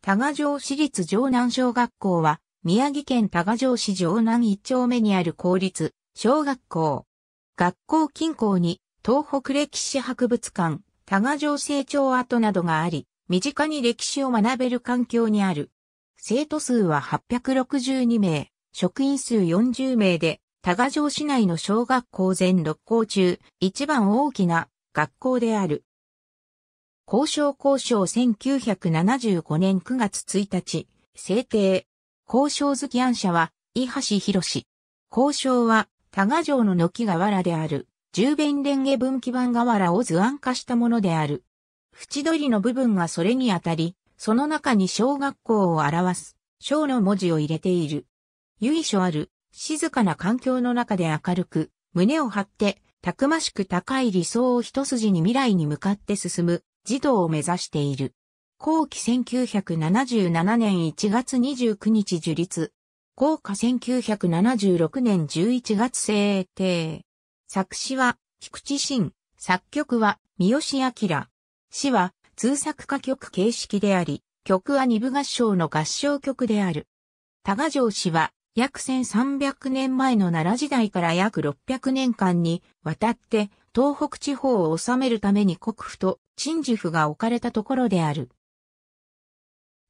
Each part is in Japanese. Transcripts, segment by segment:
多賀城市立城南小学校は、宮城県多賀城市城南一丁目にある公立小学校。学校近郊に東北歴史博物館、多賀城成長跡などがあり、身近に歴史を学べる環境にある。生徒数は862名、職員数40名で、多賀城市内の小学校全6校中、一番大きな学校である。交渉交渉1975年9月1日、制定。交渉好き案者は、伊橋博士。交渉は、多賀城の軒瓦である、十弁蓮華分岐版瓦を図案化したものである。縁取りの部分がそれにあたり、その中に小学校を表す、小の文字を入れている。由緒ある、静かな環境の中で明るく、胸を張って、たくましく高い理想を一筋に未来に向かって進む、児童を目指している。後期1977年1月29日樹立。後下1976年11月制定。作詞は、菊池真。作曲は、三好明。詞は、通作歌曲形式であり、曲は二部合唱の合唱曲である。多賀城氏は、約1300年前の奈良時代から約600年間に渡って東北地方を治めるために国府と陳樹府が置かれたところである。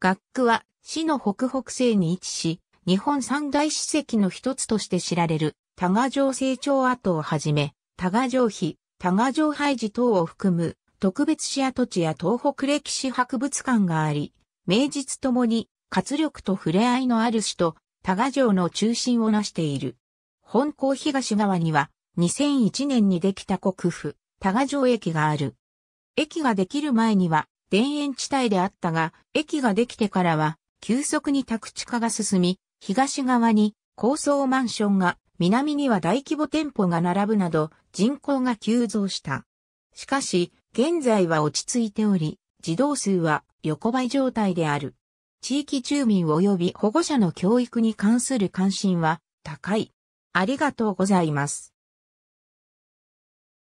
学区は市の北北西に位置し、日本三大史跡の一つとして知られる、多賀城成長跡をはじめ、多賀城碑、多賀城廃寺等を含む特別市跡地や東北歴史博物館があり、名実ともに活力と触れ合いのある市と多賀城の中心を成している。本校東側には2001年にできた国府、多賀城駅がある。駅ができる前には田園地帯であったが、駅ができてからは急速に宅地化が進み、東側に高層マンションが、南には大規模店舗が並ぶなど人口が急増した。しかし、現在は落ち着いており、児童数は横ばい状態である。地域住民及び保護者の教育に関する関心は高い。ありがとうございます。